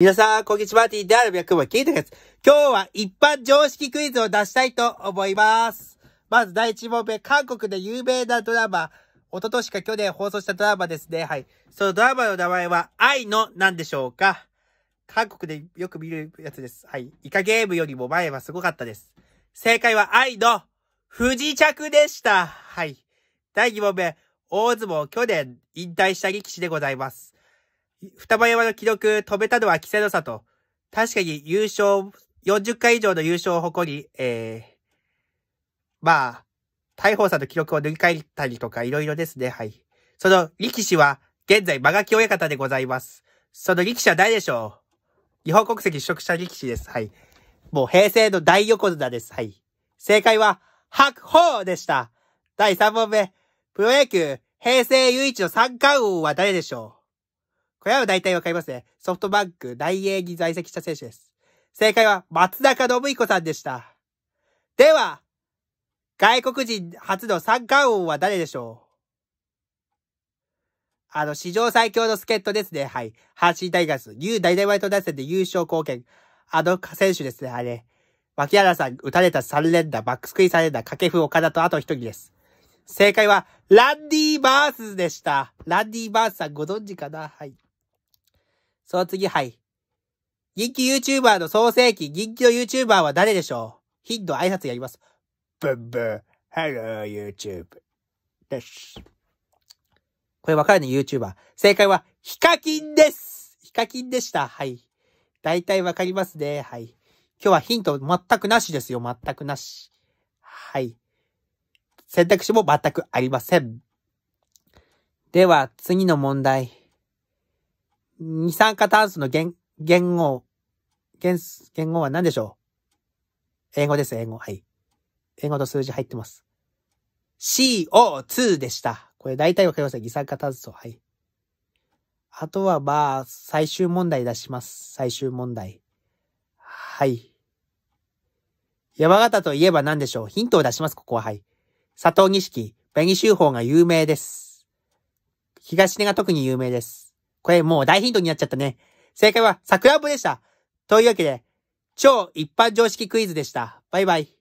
皆さん、こんにちは。ーである白馬聞いてやつ。今日は一般常識クイズを出したいと思います。まず第1問目、韓国で有名なドラマ、一昨年か去年放送したドラマですね。はい。そのドラマの名前は、愛の何でしょうか韓国でよく見るやつです。はい。イカゲームよりも前はすごかったです。正解は愛の不時着でした。はい。第2問目、大相撲去年引退した力士でございます。双葉山の記録、止めたのは稀勢の里。確かに優勝、40回以上の優勝を誇り、えー、まあ、大鵬さんの記録を塗り替えたりとか、いろいろですね。はい。その力士は、現在、間垣親方でございます。その力士は誰でしょう日本国籍取得者力士です。はい。もう平成の大横綱です。はい。正解は、白鵬でした。第3問目。プロ野球、平成唯一の三冠王は誰でしょうこれは大体わかりますね。ソフトバンク大英に在籍した選手です。正解は松中信彦さんでした。では、外国人初の三冠王は誰でしょうあの、史上最強の助っ人ですね。はい。阪神タイガース、ニューダイナマイト打線で優勝貢献。あの選手ですね、あれ。脇原さん、打たれた3連打、バックスクイーン3連打、掛布岡田とあと1人です。正解は、ランディ・バースでした。ランディ・バースさんご存知かなはい。その次、はい。人気 YouTuber の創世記、人気の YouTuber は誰でしょう頻度挨拶やります。ブンブン、ハロー YouTube よし。これわかるね、YouTuber。正解は、ヒカキンですヒカキンでした。はい。大体わかりますね。はい。今日はヒント全くなしですよ。全くなし。はい。選択肢も全くありません。では、次の問題。二酸化炭素の言、言語、言、言語は何でしょう英語です、英語。はい。英語と数字入ってます。CO2 でした。これ大体わかりました。二酸化炭素。はい。あとはまあ、最終問題出します。最終問題。はい。山形といえば何でしょうヒントを出します、ここは。はい。佐藤錦、紅州法が有名です。東根が特に有名です。これもう大ヒントになっちゃったね。正解は桜んぼでした。というわけで、超一般常識クイズでした。バイバイ。